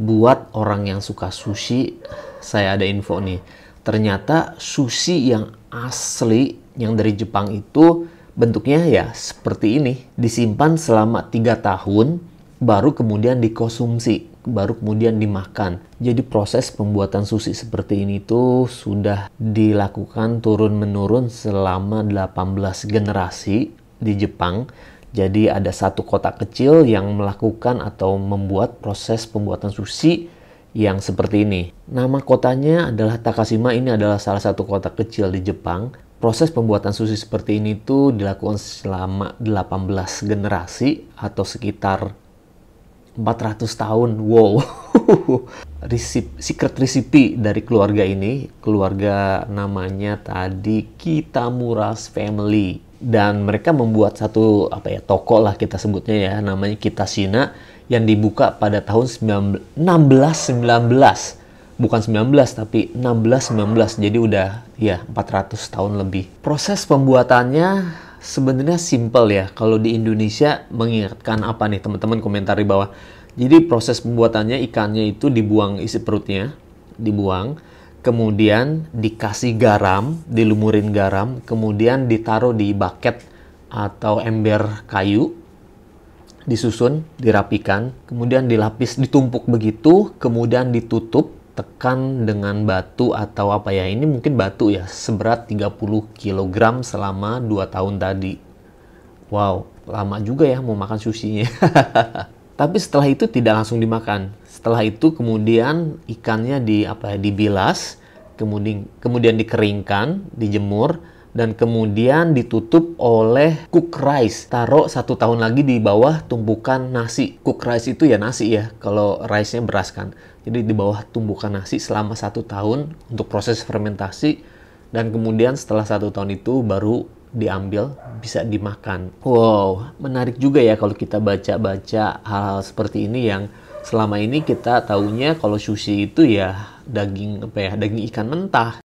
buat orang yang suka sushi, saya ada info nih. Ternyata sushi yang asli yang dari Jepang itu bentuknya ya seperti ini. Disimpan selama 3 tahun, baru kemudian dikonsumsi, baru kemudian dimakan. Jadi proses pembuatan sushi seperti ini itu sudah dilakukan turun-menurun selama 18 generasi di Jepang jadi ada satu kota kecil yang melakukan atau membuat proses pembuatan sushi yang seperti ini. Nama kotanya adalah Takashima, ini adalah salah satu kota kecil di Jepang. Proses pembuatan sushi seperti ini tuh dilakukan selama 18 generasi atau sekitar 400 tahun. Wow. Resip, secret recipe dari keluarga ini, keluarga namanya tadi Kitamura's Family dan mereka membuat satu apa ya toko lah kita sebutnya ya namanya Kita Sina yang dibuka pada tahun 1619 bukan 19 tapi 1619 jadi udah ya 400 tahun lebih proses pembuatannya sebenarnya simple ya kalau di Indonesia mengingatkan apa nih teman-teman komentar di bawah jadi proses pembuatannya ikannya itu dibuang isi perutnya dibuang kemudian dikasih garam, dilumurin garam, kemudian ditaruh di bucket atau ember kayu, disusun, dirapikan, kemudian dilapis, ditumpuk begitu, kemudian ditutup, tekan dengan batu atau apa ya, ini mungkin batu ya, seberat 30 kg selama 2 tahun tadi. Wow, lama juga ya mau makan susinya. Tapi setelah itu tidak langsung dimakan. Setelah itu kemudian ikannya di apa ya, dibilas, kemudian kemudian dikeringkan, dijemur dan kemudian ditutup oleh cook rice. Taruh satu tahun lagi di bawah tumpukan nasi. Cook rice itu ya nasi ya, kalau rice-nya beras kan. Jadi di bawah tumpukan nasi selama satu tahun untuk proses fermentasi dan kemudian setelah satu tahun itu baru diambil bisa dimakan. Wow, menarik juga ya kalau kita baca-baca hal-hal seperti ini yang selama ini kita taunya kalau sushi itu ya daging apa ya daging ikan mentah